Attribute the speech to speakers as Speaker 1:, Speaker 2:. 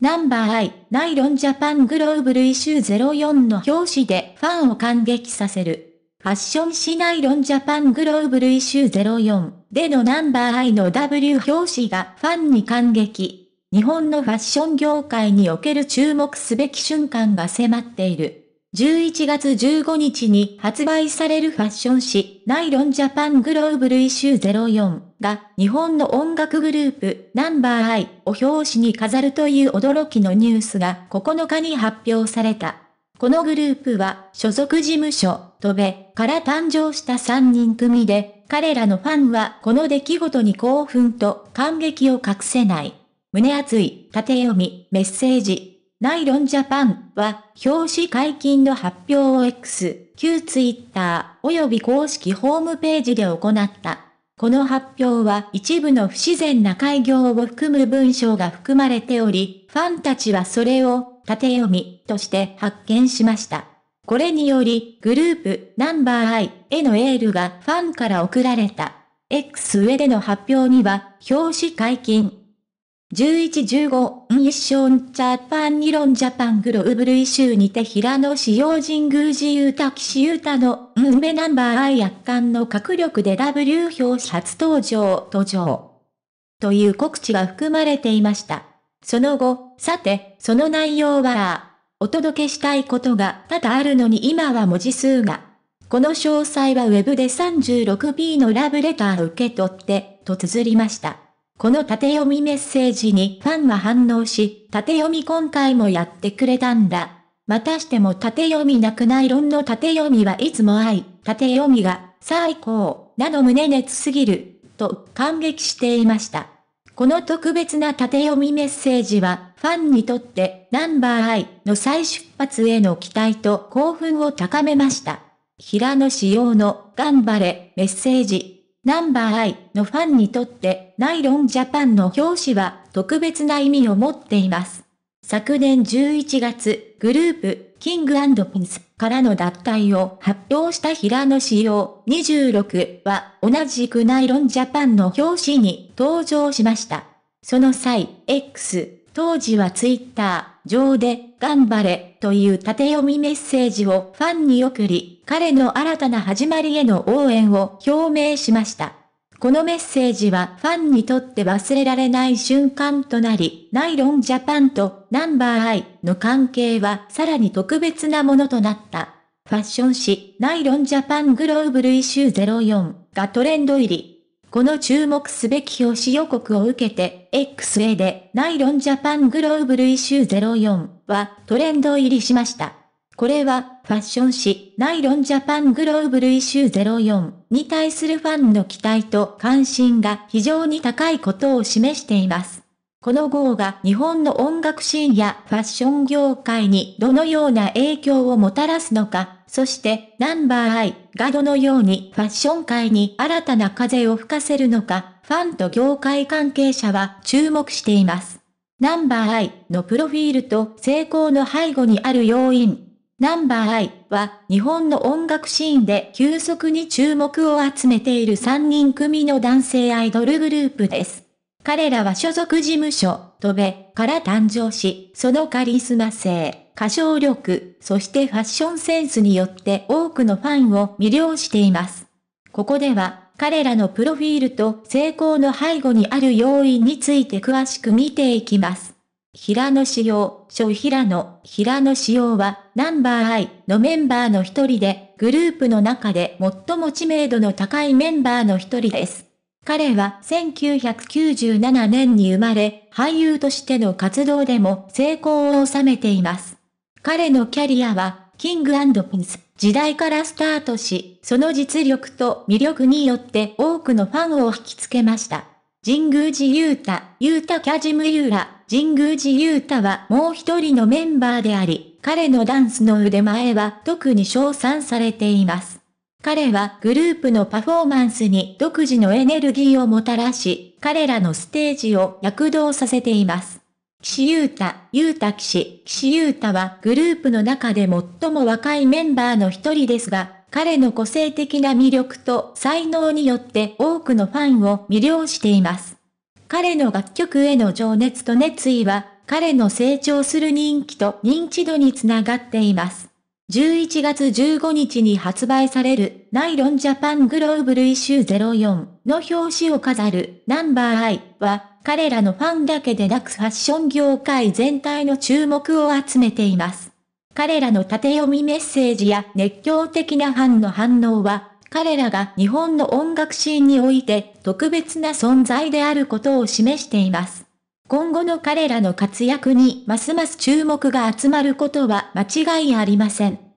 Speaker 1: ナンバーアイ、ナイロンジャパングローブルイシュー04の表紙でファンを感激させる。ファッション誌ナイロンジャパングローブルイシュー04でのナンバーアイの W 表紙がファンに感激。日本のファッション業界における注目すべき瞬間が迫っている。11月15日に発売されるファッション誌、ナイロンジャパングローブルイシュー04が、日本の音楽グループ、ナンバーアイを表紙に飾るという驚きのニュースが9日に発表された。このグループは、所属事務所、トベから誕生した3人組で、彼らのファンはこの出来事に興奮と感激を隠せない。胸熱い、縦読み、メッセージ、ナイロンジャパンは、表紙解禁の発表を X、旧ツイッター、及び公式ホームページで行った。この発表は一部の不自然な開業を含む文章が含まれており、ファンたちはそれを縦読みとして発見しました。これにより、グループナンバーアイへのエールがファンから送られた。X 上での発表には、表紙解禁11-15、ミッションジャパンニロンジャパングローブルイ州にて平野紫耀神宮寺ユタ岸うたの運ナンバーアイ圧巻の迫力で W 表初登場、登場。という告知が含まれていました。その後、さて、その内容は、お届けしたいことが多々あるのに今は文字数が。この詳細はウェブで 36B のラブレターを受け取って、と綴りました。この縦読みメッセージにファンは反応し、縦読み今回もやってくれたんだ。またしても縦読みなくない論の縦読みはいつも愛、縦読みが最高、など胸熱すぎる、と感激していました。この特別な縦読みメッセージは、ファンにとって、ナンバーアイの再出発への期待と興奮を高めました。平野仕様の、頑張れ、メッセージ、ナンバーアイのファンにとってナイロンジャパンの表紙は特別な意味を持っています。昨年11月、グループ、キングピンスからの脱退を発表した平野仕様26は同じくナイロンジャパンの表紙に登場しました。その際、X、当時はツイッター、上で、頑張れ、という縦読みメッセージをファンに送り、彼の新たな始まりへの応援を表明しました。このメッセージはファンにとって忘れられない瞬間となり、ナイロンジャパンとナンバーアイの関係はさらに特別なものとなった。ファッション誌、ナイロンジャパングローブルイシュー04がトレンド入り。この注目すべき表紙予告を受けて、XA でナイロンジャパングローブルイシュー04はトレンド入りしました。これはファッション誌ナイロンジャパングローブルイシュー04に対するファンの期待と関心が非常に高いことを示しています。この号が日本の音楽シーンやファッション業界にどのような影響をもたらすのか、そしてナンバーアイがどのようにファッション界に新たな風を吹かせるのか、ファンと業界関係者は注目しています。ナンバーアイのプロフィールと成功の背後にある要因。ナンバーアイは日本の音楽シーンで急速に注目を集めている3人組の男性アイドルグループです。彼らは所属事務所、トベから誕生し、そのカリスマ性、歌唱力、そしてファッションセンスによって多くのファンを魅了しています。ここでは、彼らのプロフィールと成功の背後にある要因について詳しく見ていきます。平野仕様、初平野、平野仕様は、ナンバーアイのメンバーの一人で、グループの中で最も知名度の高いメンバーの一人です。彼は1997年に生まれ、俳優としての活動でも成功を収めています。彼のキャリアは、キングピンス時代からスタートし、その実力と魅力によって多くのファンを引きつけました。神宮寺勇太、勇太キャジムユーラ、神宮寺勇太はもう一人のメンバーであり、彼のダンスの腕前は特に称賛されています。彼はグループのパフォーマンスに独自のエネルギーをもたらし、彼らのステージを躍動させています。岸優太、優太岸、岸優太はグループの中で最も若いメンバーの一人ですが、彼の個性的な魅力と才能によって多くのファンを魅了しています。彼の楽曲への情熱と熱意は、彼の成長する人気と認知度につながっています。11月15日に発売されるナイロンジャパングローブルイシュー04の表紙を飾るナンバーアイは彼らのファンだけでなくファッション業界全体の注目を集めています。彼らの縦読みメッセージや熱狂的なファンの反応は彼らが日本の音楽シーンにおいて特別な存在であることを示しています。今後の彼らの活躍にますます注目が集まることは間違いありません。